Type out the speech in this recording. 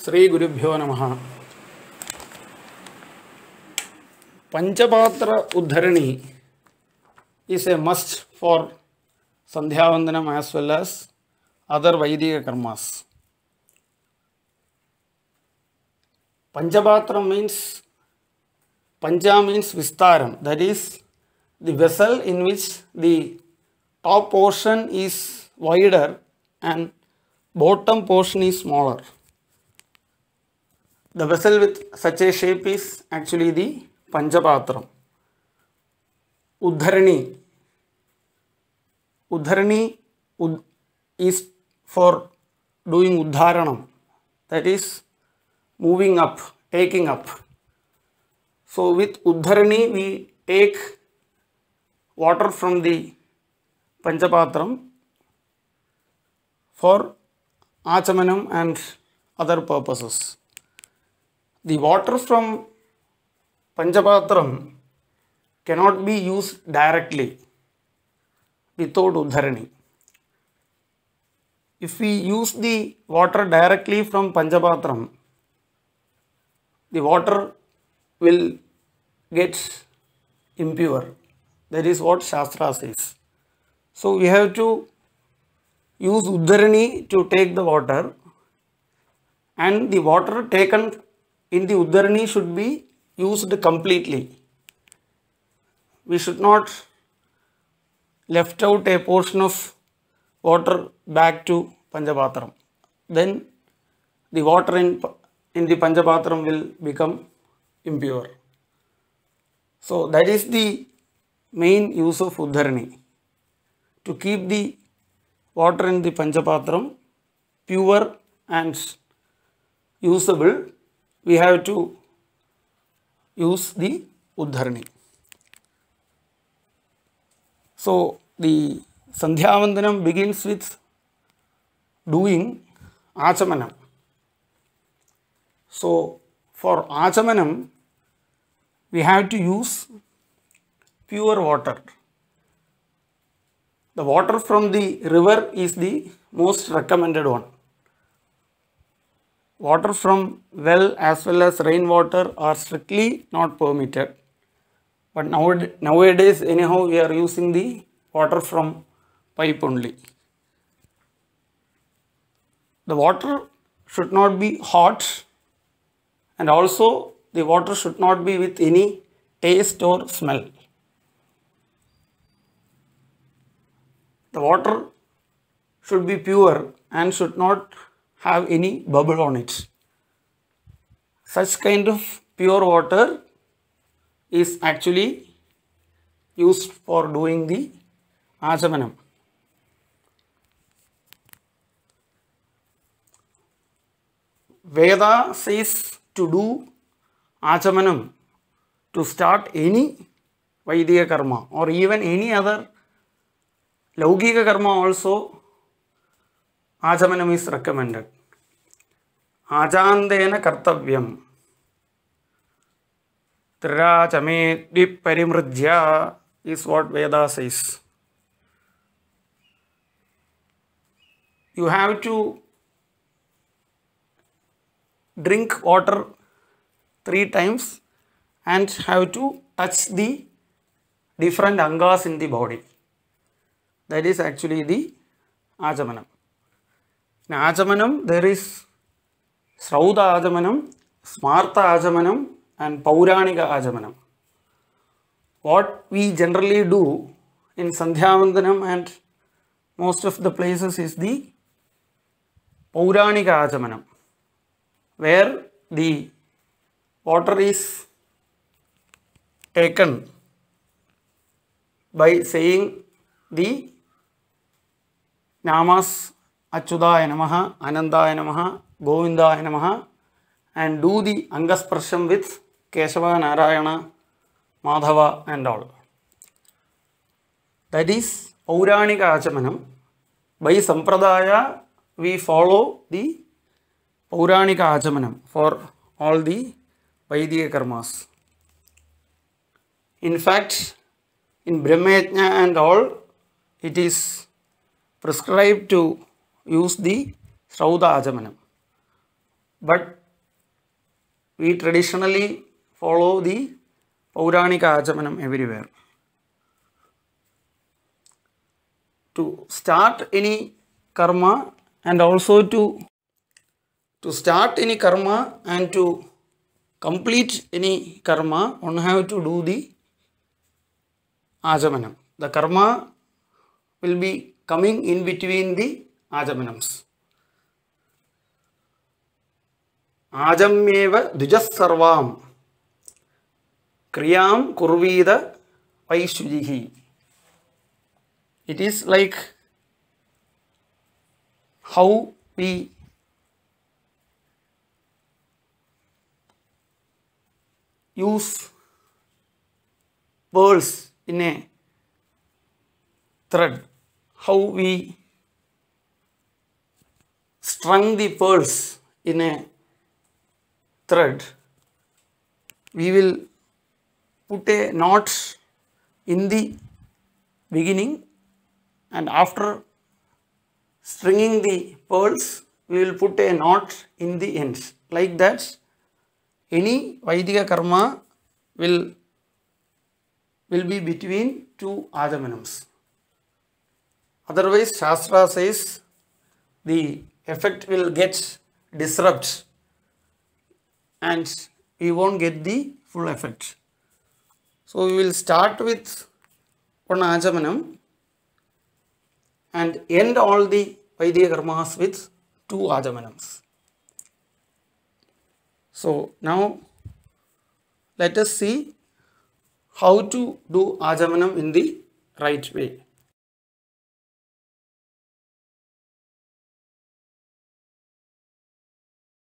श्री गुरीभ्यो नम पंचपात्र उद्धरणी इज ए मस्ट फॉर संध्यावंदनम as well as other Vedic karmas पंचपात्र मीन पंचा मीन विस्तार that is the vessel in which the top portion is wider and bottom portion is smaller The vessel with such a shape is actually the Panjapatram. Uddharani. Uddharani ud is for doing Uddharanam. That is moving up, taking up. So with Uddharani we take water from the Panchapatram for achamanam and other purposes the water from Panchapatram cannot be used directly without Udharani. If we use the water directly from Panchapatram, the water will get impure. That is what Shastra says. So we have to use Udharani to take the water and the water taken in the Uddarni should be used completely. We should not left out a portion of water back to Panjabatram. Then the water in, in the Panjabatram will become impure. So that is the main use of Udharani to keep the water in the Panjapatram pure and usable we have to use the Uddharani. So, the Sandhyavandanam begins with doing Achamanam. So, for Achamanam, we have to use pure water. The water from the river is the most recommended one water from well as well as rainwater are strictly not permitted. But nowadays anyhow we are using the water from pipe only. The water should not be hot and also the water should not be with any taste or smell. The water should be pure and should not have any bubble on it. Such kind of pure water is actually used for doing the ajavanam. Veda says to do ajavanam, to start any Vaidya karma or even any other Laugika karma also आचमनम is recommended आचांदेन कर्तव्यम त्रिराचमे द्विपरीमृज्य is what Veda says you have to drink water three times and have to touch the different अंगास in the body that is actually the आचमनम In Ajamanam, there is Sraudha Ajamanam, Smartha Ajamanam and Pauranika Ajamanam. What we generally do in Sandhyavandanam and most of the places is the Pauranika Ajamanam, where the water is taken by saying the namas అచ్యుదాయ నమ అనందాయ నమ గోవిందాయ నమ and do the అంగస్పర్శం with Keshava Narayana Madhava and all that is పౌరాణిక ఆచమనం by సంప్రదాయ వి ఫాలో ది పౌరాణిక ఆచమనం ఫార్ ఆల్ ది వైదిక కర్మాస్ ఇన్ ఫ్యాక్ట్ ఇన్ బ్రహ్మయజ్ఞ and all it is prescribe to use the Sraudha Ajamanam. But we traditionally follow the Pauranika Ajamanam everywhere. To start any karma and also to to start any karma and to complete any karma one have to do the ajamanam the karma will be coming in between the आजमिनम्स आजम्येव द्विजसर्वाम क्रिया कुर्वीद वैश्युजि it is like how we use words in a thread how we strung the pearls in a thread, we will put a knot in the beginning and after stringing the pearls, we will put a knot in the ends. Like that, any Vaidika karma will, will be between two Adamanams. Otherwise, Shastra says the effect will get disrupt and we won't get the full effect. So we will start with one ajamanam and end all the Vaidya karmas with two ajamanams. So now let us see how to do ajamanam in the right way.